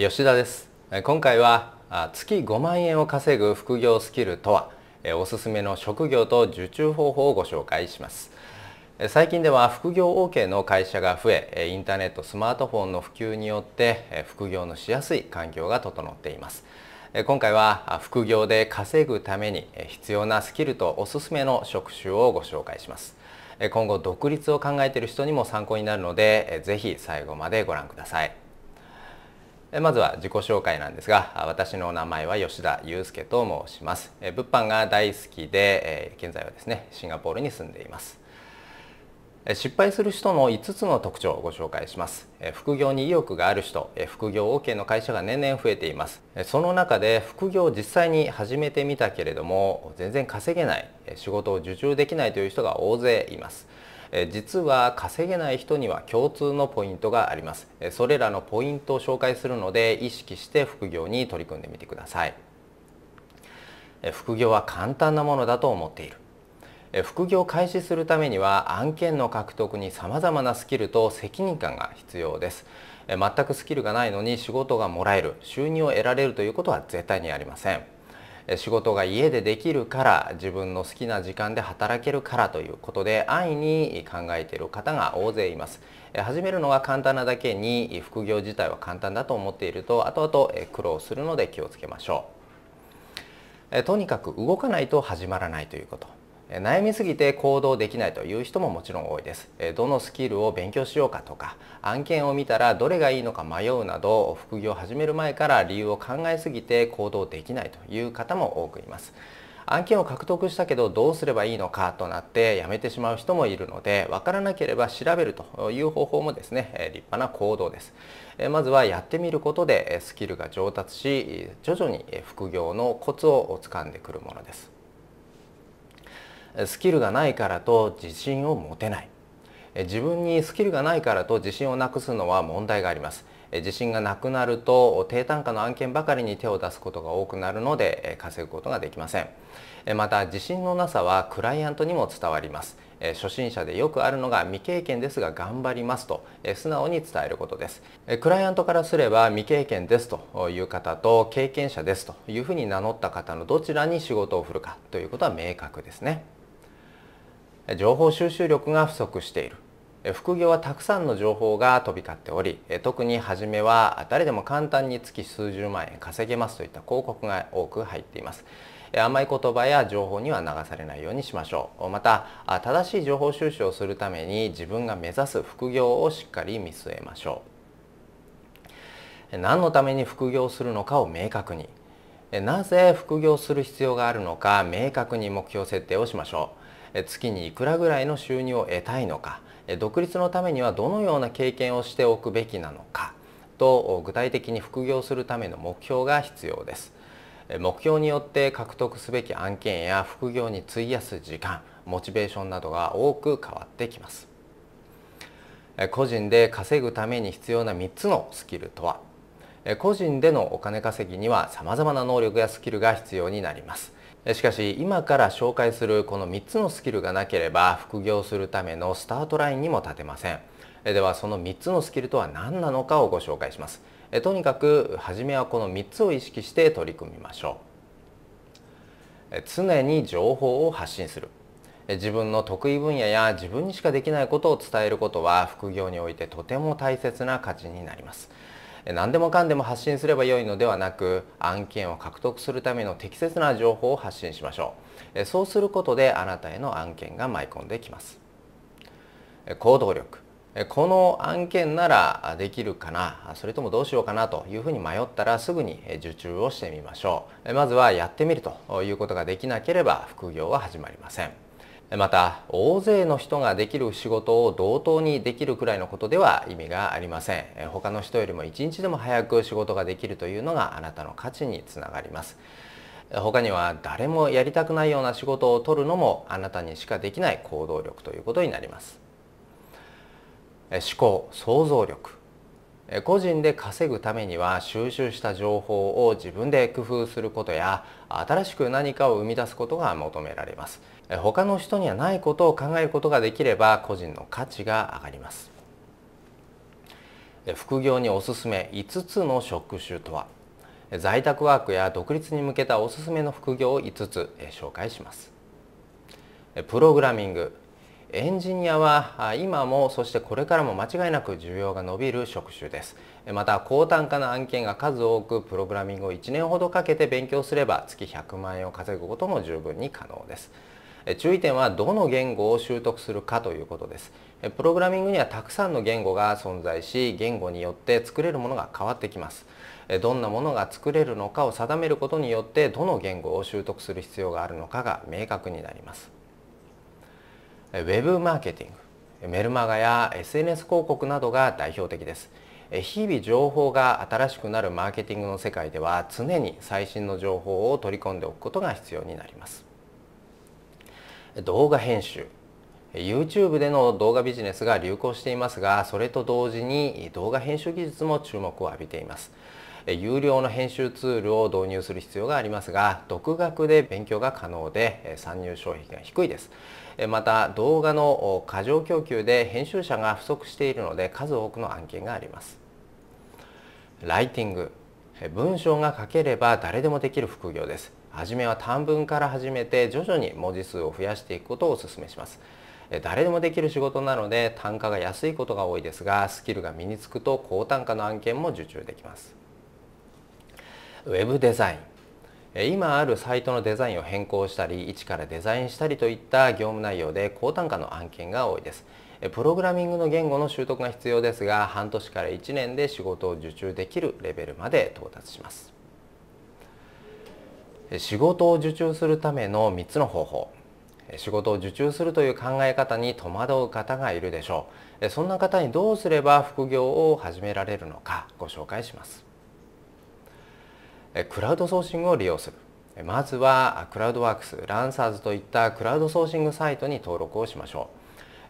吉田です今回は月5万円を稼ぐ副業スキルとはおすすめの職業と受注方法をご紹介します最近では副業 OK の会社が増えインターネットスマートフォンの普及によって副業のしやすい環境が整っています今回は副業で稼ぐために必要なスキルとおすすめの職種をご紹介します今後独立を考えている人にも参考になるので是非最後までご覧くださいまずは自己紹介なんですが私の名前は吉田祐介と申します物販が大好きで現在はですねシンガポールに住んでいます失敗する人の5つの特徴をご紹介します副業に意欲がある人副業 OK の会社が年々増えていますその中で副業を実際に始めてみたけれども全然稼げない仕事を受注できないという人が大勢います実は稼げない人には共通のポイントがありますそれらのポイントを紹介するので意識して副業に取り組んでみてください副業は簡単なものだと思っている副業を開始するためには案件の獲得にさまざまなスキルと責任感が必要です全くスキルがないのに仕事がもらえる収入を得られるということは絶対にありません仕事が家でできるから自分の好きな時間で働けるからということで安易に考えている方が大勢います始めるのが簡単なだけに副業自体は簡単だと思っていると後々苦労するので気をつけましょうとにかく動かないと始まらないということ悩みすぎて行動できないという人ももちろん多いですどのスキルを勉強しようかとか案件を見たらどれがいいのか迷うなど副業を始める前から理由を考えすぎて行動できないという方も多くいます案件を獲得したけどどうすればいいのかとなってやめてしまう人もいるので分からなければ調べるという方法もですね立派な行動ですまずはやってみることでスキルが上達し徐々に副業のコツをつかんでくるものですスキルがないからと自信を持てない自分にスキルがないからと自信をなくすのは問題があります自信がなくなると低単価の案件ばかりに手を出すことが多くなるので稼ぐことができませんまた自信のなさはクライアントにも伝わります初心者でよくあるのが未経験ですが頑張りますと素直に伝えることですクライアントからすれば未経験ですという方と経験者ですというふうに名乗った方のどちらに仕事を振るかということは明確ですね情報収集力が不足している副業はたくさんの情報が飛び交っており特に初めは誰でも簡単に月数十万円稼げますといった広告が多く入っています甘い言葉や情報には流されないようにしましょうまた正しい情報収集をするために自分が目指す副業をしっかり見据えましょう何のために副業するのかを明確になぜ副業する必要があるのか明確に目標設定をしましょう月にいくらぐらいの収入を得たいのか独立のためにはどのような経験をしておくべきなのかと具体的に副業するための目標が必要です目標によって獲得すべき案件や副業に費やす時間モチベーションなどが多く変わってきます個人で稼ぐために必要な3つのスキルとは個人でのお金稼ぎには様々な能力やスキルが必要になりますしかし今から紹介するこの3つのスキルがなければ副業するためのスタートラインにも立てませんではその3つのスキルとは何なのかをご紹介しますとにかく初めはこの3つを意識して取り組みましょう常に情報を発信する自分の得意分野や自分にしかできないことを伝えることは副業においてとても大切な価値になります何でもかんでも発信すればよいのではなく案件を獲得するための適切な情報を発信しましょうそうすることであなたへの案件が舞い込んできます行動力この案件ならできるかなそれともどうしようかなというふうに迷ったらすぐに受注をしてみましょうまずはやってみるということができなければ副業は始まりませんまた大勢の人ができる仕事を同等にできるくらいのことでは意味がありません他の人よりも一日でも早く仕事ができるというのがあなたの価値につながります他には誰もやりたくないような仕事を取るのもあなたにしかできない行動力ということになります思考想像力個人で稼ぐためには収集した情報を自分で工夫することや新しく何かを生み出すことが求められます他の人にはないことを考えることができれば個人の価値が上がります副業におすすめ5つの職種とは在宅ワークや独立に向けたおすすめの副業を5つ紹介しますプログラミングエンジニアは今もそしてこれからも間違いなく需要が伸びる職種ですまた高単価な案件が数多くプログラミングを1年ほどかけて勉強すれば月100万円を稼ぐことも十分に可能です注意点はどの言語を習得するかということですプログラミングにはたくさんの言語が存在し言語によって作れるものが変わってきますどんなものが作れるのかを定めることによってどの言語を習得する必要があるのかが明確になりますウェブマーケティングメルマガや SNS 広告などが代表的です日々情報が新しくなるマーケティングの世界では常に最新の情報を取り込んでおくことが必要になります動画編集 YouTube での動画ビジネスが流行していますがそれと同時に動画編集技術も注目を浴びています有料の編集ツールを導入する必要がありますが独学で勉強が可能で参入障壁が低いですまた動画の過剰供給で編集者が不足しているので数多くの案件がありますライティング文章が書ければ誰でもできる副業です初めは短文から始めて徐々に文字数を増やしていくことをお勧めします誰でもできる仕事なので単価が安いことが多いですがスキルが身につくと高単価の案件も受注できますウェブデザイン今あるサイトのデザインを変更したり一からデザインしたりといった業務内容で高単価の案件が多いですプログラミングの言語の習得が必要ですが半年から1年で仕事を受注できるレベルまで到達します仕事を受注するための3つの方法仕事を受注するという考え方に戸惑う方がいるでしょうそんな方にどうすれば副業を始められるのかご紹介しますクラウドソーシングを利用するまずはクラウドワークスランサーズといったクラウドソーシングサイトに登録をしましょ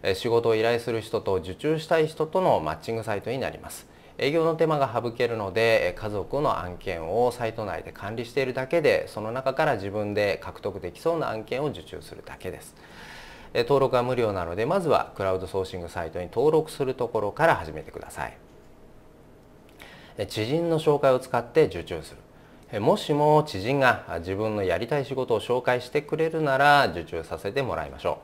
う仕事を依頼する人と受注したい人とのマッチングサイトになります営業の手間が省けるので家族の案件をサイト内で管理しているだけでその中から自分で獲得できそうな案件を受注するだけです登録は無料なのでまずはクラウドソーシングサイトに登録するところから始めてください知人の紹介を使って受注するもしも知人が自分のやりたい仕事を紹介してくれるなら受注させてもらいましょ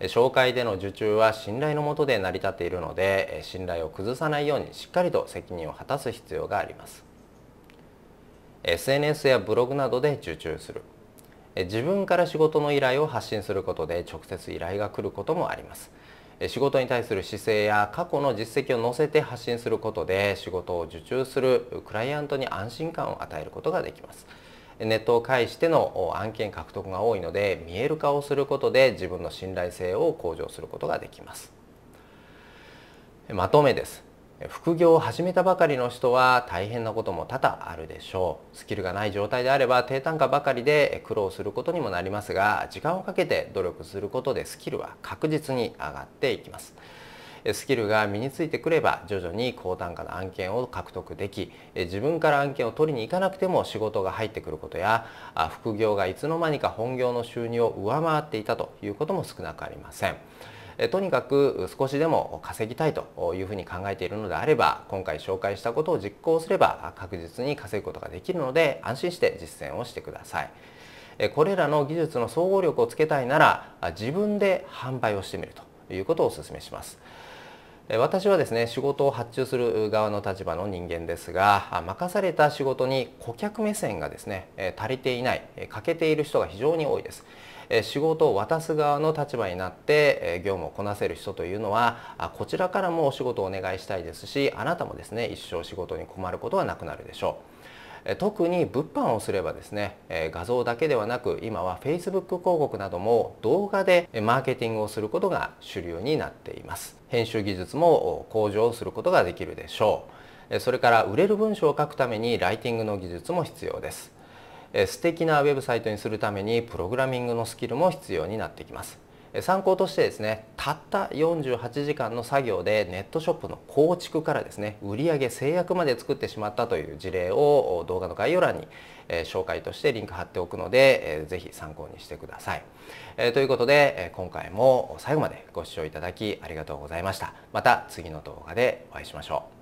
う紹介での受注は信頼のもとで成り立っているので信頼を崩さないようにしっかりと責任を果たす必要があります SNS やブログなどで受注する自分から仕事の依頼を発信することで直接依頼が来ることもあります仕事に対する姿勢や過去の実績を載せて発信することで仕事を受注するクライアントに安心感を与えることができます。ネットを介しての案件獲得が多いので見える化をすることで自分の信頼性を向上することができます。まとめです。副業を始めたばかりの人は大変なことも多々あるでしょうスキルがない状態であれば低単価ばかりで苦労することにもなりますが時間をかけて努力することでスキルは確実に上がっていきますスキルが身についてくれば徐々に高単価の案件を獲得でき自分から案件を取りに行かなくても仕事が入ってくることや副業がいつの間にか本業の収入を上回っていたということも少なくありませんとにかく少しでも稼ぎたいというふうに考えているのであれば今回紹介したことを実行すれば確実に稼ぐことができるので安心して実践をしてください。これらの技術の総合力をつけたいなら自分で販売をしてみるということをお勧めします。私はですね仕事を発注する側の立場の人間ですが任された仕事に顧客目線がですね足りていない欠けている人が非常に多いです。仕事を渡す側の立場になって業務をこなせる人というのはこちらからもお仕事をお願いしたいですしあなたもですね一生仕事に困ることはなくなるでしょう。特に物販をすればですね画像だけではなく今は Facebook 広告なども動画でマーケティングをすることが主流になっています編集技術も向上することができるでしょうそれから売れる文章を書くためにライティングの技術も必要です素敵なウェブサイトにするためにプログラミングのスキルも必要になってきます参考としてですねたった48時間の作業でネットショップの構築からですね売上制約まで作ってしまったという事例を動画の概要欄に紹介としてリンク貼っておくので是非参考にしてください。ということで今回も最後までご視聴いただきありがとうございました。また次の動画でお会いしましょう。